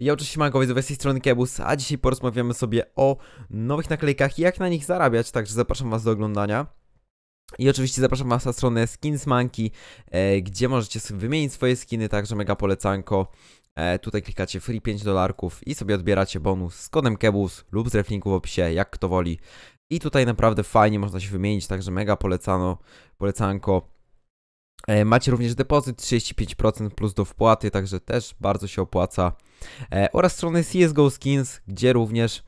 Ja oczywiście mam z tej strony Kebus, a dzisiaj porozmawiamy sobie o nowych naklejkach i jak na nich zarabiać, także zapraszam was do oglądania. I oczywiście zapraszam was na stronę Skinsmanki, e, gdzie możecie sobie wymienić swoje skiny, także mega polecanko. E, tutaj klikacie free 5 dolarków i sobie odbieracie bonus z kodem Kebus lub z reflinku w opisie, jak kto woli. I tutaj naprawdę fajnie można się wymienić, także mega polecano, polecanko. E, macie również depozyt 35% plus do wpłaty, także też bardzo się opłaca. E, oraz strony CSGO Skins, gdzie również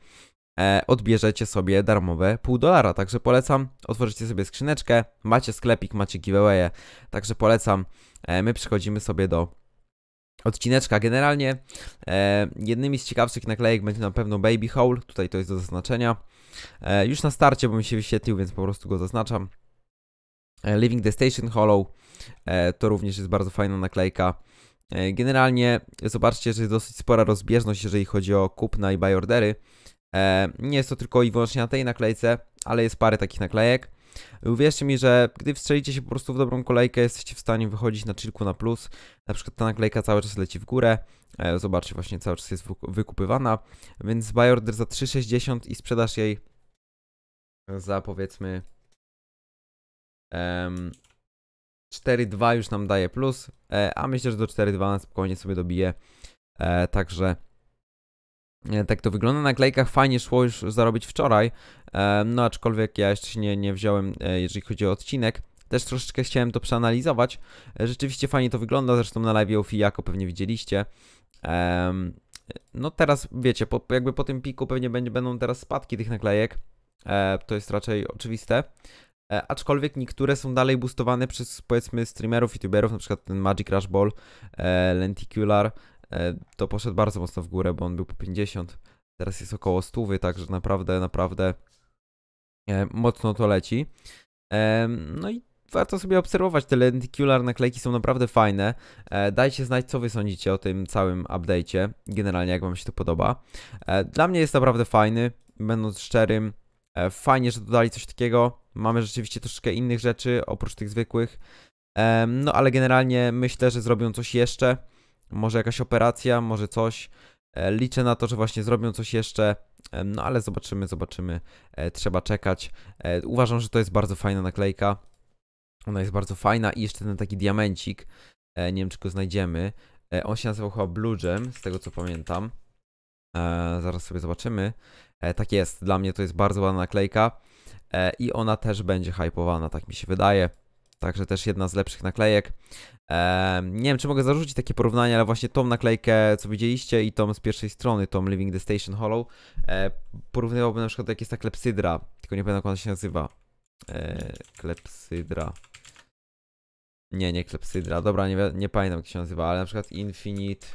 e, odbierzecie sobie darmowe pół dolara. Także polecam, otworzycie sobie skrzyneczkę, macie sklepik, macie giveawaye, także polecam. My przychodzimy sobie do odcineczka. Generalnie jednymi z ciekawszych naklejek będzie na pewno Baby Hole, tutaj to jest do zaznaczenia. już na starcie, bo mi się wyświetlił, więc po prostu go zaznaczam. E, Living the Station Hollow e, to również jest bardzo fajna naklejka. E, generalnie zobaczcie, że jest dosyć spora rozbieżność, jeżeli chodzi o kupna i buy ordery. Nie jest to tylko i wyłącznie na tej naklejce, ale jest parę takich naklejek. Uwierzcie mi, że gdy wstrzelicie się po prostu w dobrą kolejkę, jesteście w stanie wychodzić na chillku na plus. Na przykład ta naklejka cały czas leci w górę. Zobaczcie, właśnie cały czas jest wykupywana. Więc buy order za 3,60 i sprzedaż jej za powiedzmy 4,2 4-2 już nam daje plus, e, a myślę, że do 4-2 na spokojnie sobie dobije. E, także e, tak to wygląda. Na klejkach fajnie szło już zarobić wczoraj, no aczkolwiek ja jeszcze się nie, nie wziąłem, jeżeli chodzi o odcinek. Też troszeczkę chciałem to przeanalizować. Rzeczywiście fajnie to wygląda, zresztą na live Ofi jako pewnie widzieliście. No teraz wiecie, po, jakby po tym piku pewnie będzie, będą teraz spadki tych naklejek. To jest raczej oczywiste. E, aczkolwiek niektóre są dalej boostowane przez powiedzmy streamerów, youtuberów, na przykład ten Magic Rush Ball, e, Lenticular, e, to poszedł bardzo mocno w górę, bo on był po 50, teraz jest około 100, także naprawdę, naprawdę mocno to leci. No i warto sobie obserwować, te lenticular naklejki są naprawdę fajne. Dajcie znać, co wy sądzicie o tym całym update'cie, generalnie jak wam się to podoba. Dla mnie jest naprawdę fajny, będąc szczerym, E, fajnie, że dodali coś takiego. Mamy rzeczywiście troszeczkę innych rzeczy oprócz tych zwykłych. E, no ale generalnie myślę, że zrobią coś jeszcze. Może jakaś operacja, może coś. E, liczę na to, że właśnie zrobią coś jeszcze, no ale zobaczymy, zobaczymy. Trzeba czekać. Uważam, że to jest bardzo fajna naklejka. Ona jest bardzo fajna i jeszcze ten taki diamencik. Nie wiem, czy go znajdziemy. On się nazywał chyba Blue Gem, z tego co pamiętam. E, zaraz sobie zobaczymy. E, tak jest, dla mnie to jest bardzo ładna naklejka e, i ona też będzie hypowana, tak mi się wydaje. Także też jedna z lepszych naklejek. E, nie wiem, czy mogę zarzucić takie porównanie, ale właśnie tą naklejkę, co widzieliście i tą z pierwszej strony, tą Living the Station Hollow, e, porównywałbym na przykład do jakiejś ta klepsydra, tylko nie pamiętam jak ona się nazywa. E, klepsydra. Nie, nie klepsydra, dobra, nie, nie pamiętam jak się nazywa, ale na przykład Infinite...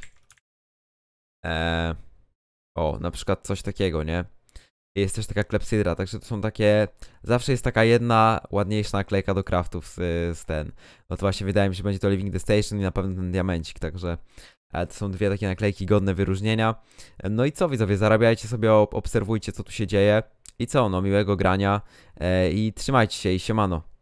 O, na przykład coś takiego, nie? Jest też taka klepsydra, także to są takie... Zawsze jest taka jedna ładniejsza naklejka do craftów z, z ten. No to właśnie wydaje mi się, że będzie to Living the Station i na pewno ten diamencik, także... E, to są dwie takie naklejki godne wyróżnienia. No i co widzowie, zarabiajcie sobie, obserwujcie co tu się dzieje. I co, no miłego grania. E, I trzymajcie się i siemano.